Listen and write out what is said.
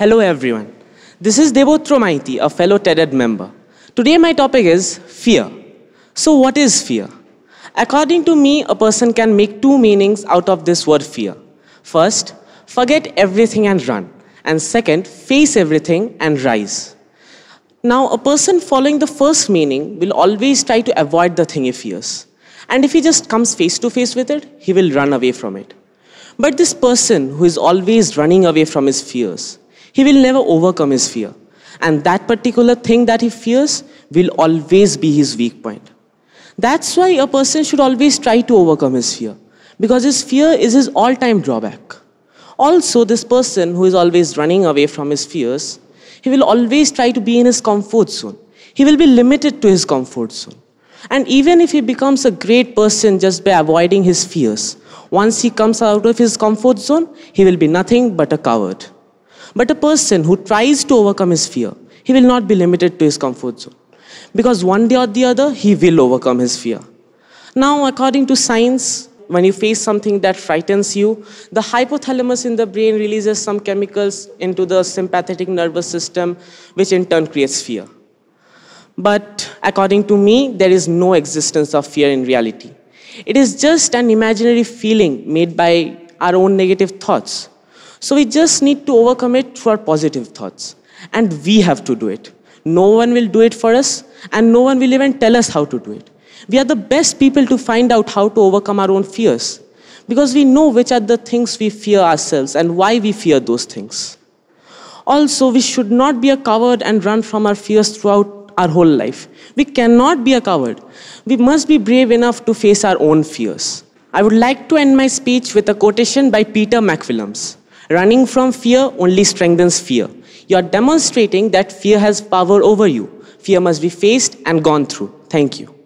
Hello everyone. This is Devotromaiti, a fellow TED-Ed member. Today my topic is fear. So what is fear? According to me, a person can make two meanings out of this word fear. First, forget everything and run. And second, face everything and rise. Now, a person following the first meaning will always try to avoid the thing he fears. And if he just comes face to face with it, he will run away from it. But this person who is always running away from his fears he will never overcome his fear. And that particular thing that he fears will always be his weak point. That's why a person should always try to overcome his fear, because his fear is his all time drawback. Also, this person who is always running away from his fears, he will always try to be in his comfort zone. He will be limited to his comfort zone. And even if he becomes a great person just by avoiding his fears, once he comes out of his comfort zone, he will be nothing but a coward. But a person who tries to overcome his fear, he will not be limited to his comfort zone. Because one day or the other, he will overcome his fear. Now, according to science, when you face something that frightens you, the hypothalamus in the brain releases some chemicals into the sympathetic nervous system, which in turn creates fear. But according to me, there is no existence of fear in reality. It is just an imaginary feeling made by our own negative thoughts. So we just need to overcome it through our positive thoughts. And we have to do it. No one will do it for us, and no one will even tell us how to do it. We are the best people to find out how to overcome our own fears because we know which are the things we fear ourselves and why we fear those things. Also, we should not be a coward and run from our fears throughout our whole life. We cannot be a coward. We must be brave enough to face our own fears. I would like to end my speech with a quotation by Peter MacWilliams. Running from fear only strengthens fear. You are demonstrating that fear has power over you. Fear must be faced and gone through. Thank you.